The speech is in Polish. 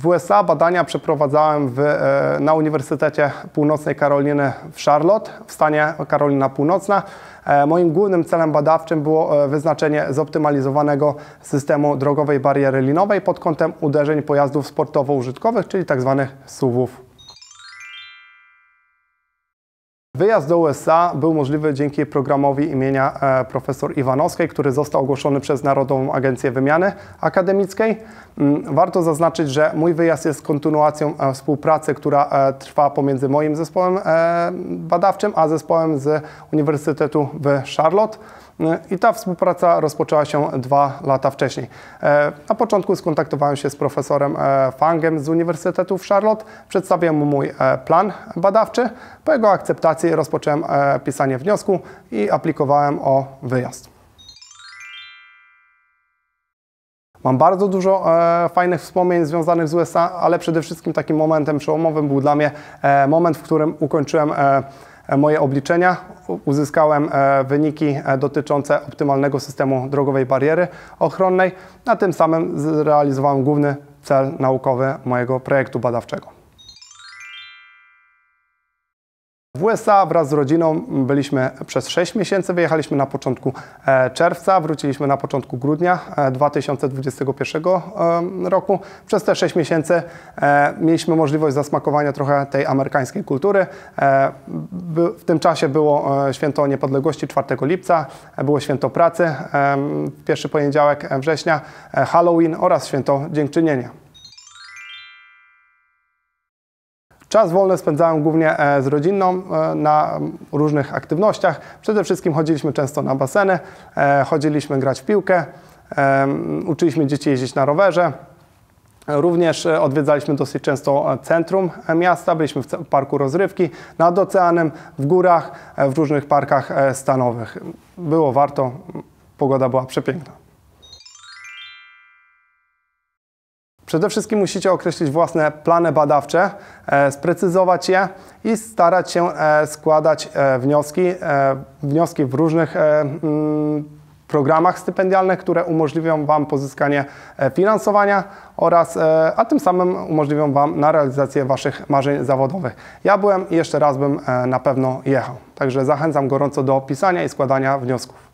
W USA badania przeprowadzałem w, e, na Uniwersytecie Północnej Karoliny w Charlotte, w stanie Karolina Północna. E, moim głównym celem badawczym było e, wyznaczenie zoptymalizowanego systemu drogowej bariery linowej pod kątem uderzeń pojazdów sportowo-użytkowych, czyli tzw. Tak SUV-ów. Wyjazd do USA był możliwy dzięki programowi imienia e, profesor Iwanowskiej, który został ogłoszony przez Narodową Agencję Wymiany Akademickiej. Mm, warto zaznaczyć, że mój wyjazd jest kontynuacją e, współpracy, która e, trwa pomiędzy moim zespołem badawczym, a zespołem z Uniwersytetu w Charlotte. Mm, I ta współpraca rozpoczęła się dwa lata wcześniej. Na początku skontaktowałem się z profesorem Fangiem z Uniwersytetu w Charlotte, przedstawiłem mu mój plan badawczy. Po jego akceptacji aplikacji, rozpocząłem e, pisanie wniosku i aplikowałem o wyjazd. Mam bardzo dużo e, fajnych wspomnień związanych z USA, ale przede wszystkim takim momentem przełomowym był dla mnie e, moment, w którym ukończyłem e, e moje obliczenia, uzyskałem e, wyniki dotyczące optymalnego systemu drogowej bariery ochronnej, na tym samym zrealizowałem główny cel naukowy mojego projektu badawczego. W USA wraz z rodziną byliśmy przez 6 miesięcy, wyjechaliśmy na początku e, czerwca, wróciliśmy na początku grudnia 2021 e, e, roku. Przez te 6 miesięcy mieliśmy możliwość zasmakowania trochę tej amerykańskiej kultury. W tym czasie było święto niepodległości 4 lipca, było święto pracy, pierwszy poniedziałek września, Halloween oraz święto dziękczynienia. Czas wolny spędzałem głównie e, z rodziną e, na różnych aktywnościach. Przede wszystkim chodziliśmy często na baseny, e, chodziliśmy grać w piłkę, uczyliśmy dzieci jeździć na rowerze. Również odwiedzaliśmy dosyć często centrum miasta, byliśmy w parku rozrywki, nad oceanem, w górach, w różnych parkach stanowych. Było warto, pogoda była przepiękna. Przede wszystkim musicie określić własne plany badawcze, e, sprecyzować je i starać się e, składać e, wnioski, wnioski w różnych mm, programach stypendialnych, które umożliwią Wam pozyskanie finansowania oraz, a tym samym umożliwią Wam na realizację Waszych marzeń zawodowych. Ja byłem i jeszcze raz bym na pewno jechał. Także zachęcam gorąco do pisania i składania wniosków.